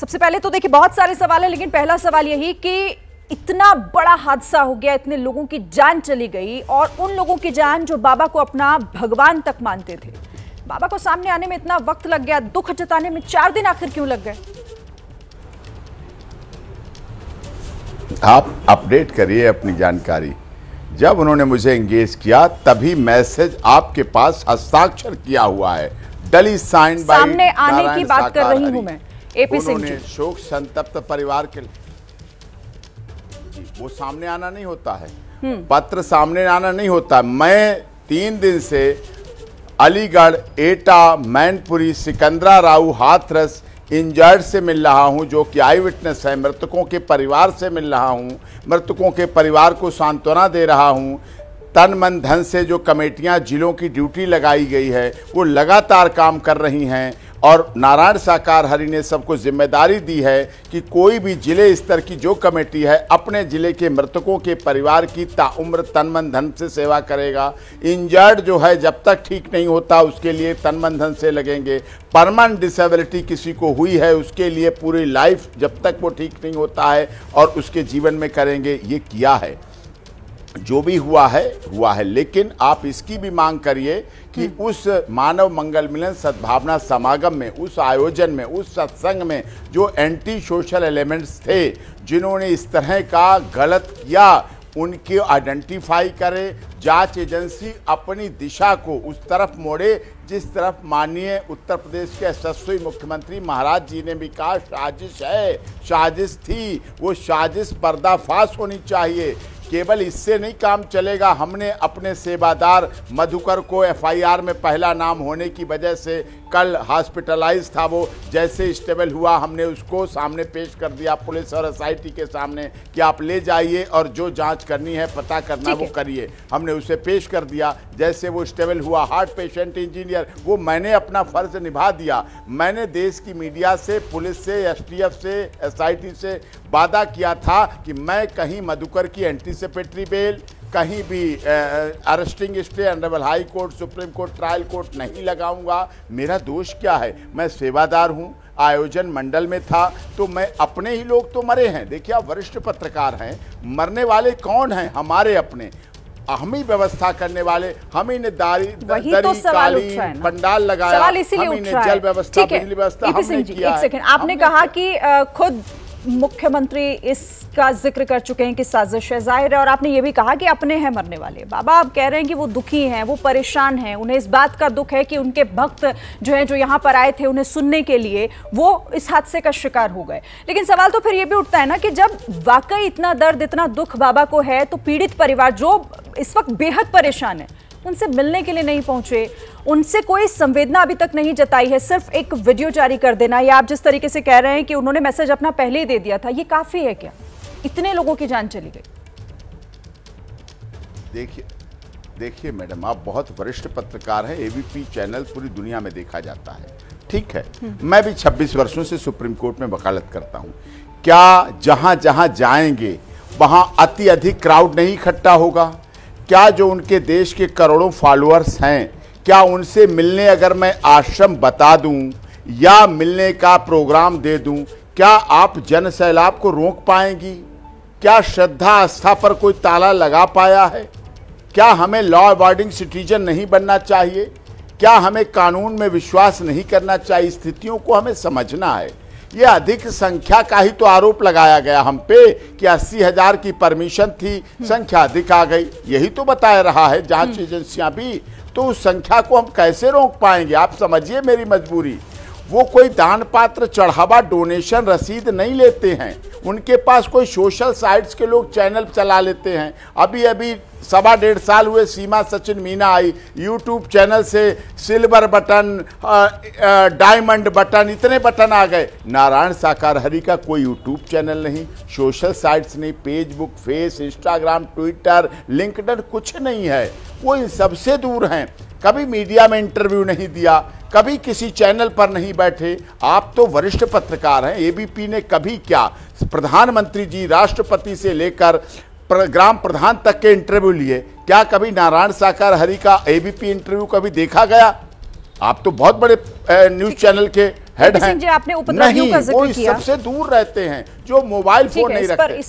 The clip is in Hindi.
सबसे पहले तो देखिए बहुत सारे सवाल है लेकिन पहला सवाल यही कि इतना बड़ा हादसा हो गया इतने लोगों की जान चली गई और उन लोगों की जान जो बाबा को अपना भगवान तक मानते थे बाबा को सामने आने में इतना वक्त लग गया दुख जताने में चार दिन आखिर क्यों लग गए आप अपडेट करिए अपनी जानकारी जब उन्होंने मुझे एंगेज किया तभी मैसेज आपके पास हस्ताक्षर किया हुआ है डली साइन सामने आने की बात कर रही हूं मैं एपी सिंह शोक संतप्त परिवार के वो सामने आना नहीं होता है हम्म। पत्र सामने आना नहीं होता मैं तीन दिन से अलीगढ़ एटा मैनपुरी सिकंदरा राव हाथरस इंजर्ड से मिल रहा हूं जो कि आई विटनेस है मृतकों के परिवार से मिल रहा हूं मृतकों के परिवार को सांत्वना दे रहा हूं तन मन धन से जो कमेटियां जिलों की ड्यूटी लगाई गई है वो लगातार काम कर रही हैं और नारायण साकार हरि ने सबको जिम्मेदारी दी है कि कोई भी जिले स्तर की जो कमेटी है अपने जिले के मृतकों के परिवार की ताउम्र तन मन धन से सेवा करेगा इंजर्ड जो है जब तक ठीक नहीं होता उसके लिए तन मन धन से लगेंगे परमानेंट डिसेबिलिटी किसी को हुई है उसके लिए पूरी लाइफ जब तक वो ठीक नहीं होता है और उसके जीवन में करेंगे ये किया है जो भी हुआ है हुआ है लेकिन आप इसकी भी मांग करिए कि हम्म। उस मानव मंगल मिलन सद्भावना समागम में उस आयोजन में उस सत्संग में जो एंटी सोशल एलिमेंट्स थे जिन्होंने इस तरह का गलत किया उनके आइडेंटिफाई करे जांच एजेंसी अपनी दिशा को उस तरफ मोड़े जिस तरफ माननीय उत्तर प्रदेश के यशस्वी मुख्यमंत्री महाराज जी ने भी कहा साजिश है साजिश थी वो साजिश पर्दाफाश होनी चाहिए केवल इससे नहीं काम चलेगा हमने अपने सेवादार मधुकर को एफआईआर में पहला नाम होने की वजह से कल हॉस्पिटलाइज था वो जैसे स्टेबल हुआ हमने उसको सामने पेश कर दिया पुलिस और एसआईटी के सामने कि आप ले जाइए और जो जांच करनी है पता करना वो करिए हमने उसे पेश कर दिया जैसे वो स्टेबल हुआ हार्ट पेशेंट इंजीनियर वो मैंने अपना फ़र्ज निभा दिया मैंने देश की मीडिया से पुलिस से एस से एस से वादा किया था कि मैं कहीं मधुकर की एंट्री सेक्रेटरी बेल कहीं भी अरेस्टिंग स्टे अंडरबल high court supreme court trial court नहीं लगाऊंगा मेरा दोष क्या है मैं सेवादार हूं आयोजन मंडल में था तो मैं अपने ही लोग तो मरे हैं देखिए आप वरिष्ठ पत्रकार हैं मरने वाले कौन हैं हमारे अपने हम ही व्यवस्था करने वाले हम ही ने दारी तो दरी तो पंडाल लगाया हम ही जल व्यवस्था बिजली व्यवस्था आपने कहा कि खुद मुख्यमंत्री इसका जिक्र कर चुके हैं कि साजिश है जाहिर है और आपने ये भी कहा कि अपने हैं मरने वाले बाबा आप कह रहे हैं कि वो दुखी हैं वो परेशान हैं उन्हें इस बात का दुख है कि उनके भक्त जो हैं जो यहाँ पर आए थे उन्हें सुनने के लिए वो इस हादसे का शिकार हो गए लेकिन सवाल तो फिर ये भी उठता है ना कि जब वाकई इतना दर्द इतना दुख बाबा को है तो पीड़ित परिवार जो इस वक्त बेहद परेशान है उनसे मिलने के लिए नहीं पहुंचे उनसे कोई संवेदना अभी तक नहीं जताई है सिर्फ एक वीडियो जारी कर देना या आप जिस तरीके से कह रहे हैं कि उन्होंने मैसेज अपना पहले ही दे दिया था ये काफ़ी है क्या इतने लोगों की जान चली गई देखिए देखिए मैडम आप बहुत वरिष्ठ पत्रकार हैं एबीपी चैनल पूरी दुनिया में देखा जाता है ठीक है हम्म। मैं भी 26 वर्षों से सुप्रीम कोर्ट में वकालत करता हूं क्या जहां जहां जाएंगे वहां अति अधिक क्राउड नहीं इकट्ठा होगा क्या जो उनके देश के करोड़ों फॉलोअर्स हैं क्या उनसे मिलने अगर मैं आश्रम बता दूं या मिलने का प्रोग्राम दे दूं क्या आप जन सैलाब को रोक पाएंगी क्या श्रद्धा आस्था पर कोई ताला लगा पाया है क्या हमें लॉ अबॉर्डिंग सिटीजन नहीं बनना चाहिए क्या हमें कानून में विश्वास नहीं करना चाहिए स्थितियों को हमें समझना है ये अधिक संख्या का ही तो आरोप लगाया गया हम पे कि अस्सी हजार की परमिशन थी संख्या अधिक आ गई यही तो बताया रहा है जांच हम्म। एजेंसियां भी तो उस संख्या को हम कैसे रोक पाएंगे आप समझिए मेरी मजबूरी वो कोई दान पात्र चढ़ावा डोनेशन रसीद नहीं लेते हैं उनके पास कोई सोशल साइट्स के लोग चैनल चला लेते हैं अभी अभी सवा डेढ़ साल हुए सीमा सचिन मीना आई यूट्यूब चैनल से सिल्वर बटन डायमंड बटन इतने बटन आ गए नारायण साकार हरी का कोई यूट्यूब चैनल नहीं सोशल साइट्स नहीं Facebook face Instagram Twitter linked कुछ नहीं है वो इन सबसे दूर हैं कभी मीडिया में इंटरव्यू नहीं दिया कभी किसी चैनल पर नहीं बैठे आप तो वरिष्ठ पत्रकार हैं एबीपी ने कभी क्या प्रधानमंत्री जी राष्ट्रपति से लेकर ग्राम प्रधान तक के इंटरव्यू लिए क्या कभी नारायण साकार हरि का एबीपी इंटरव्यू कभी देखा गया आप तो बहुत बड़े न्यूज चैनल के हेड हैं आपने नहीं का वो इस सबसे दूर रहते हैं जो मोबाइल फोन नहीं रखते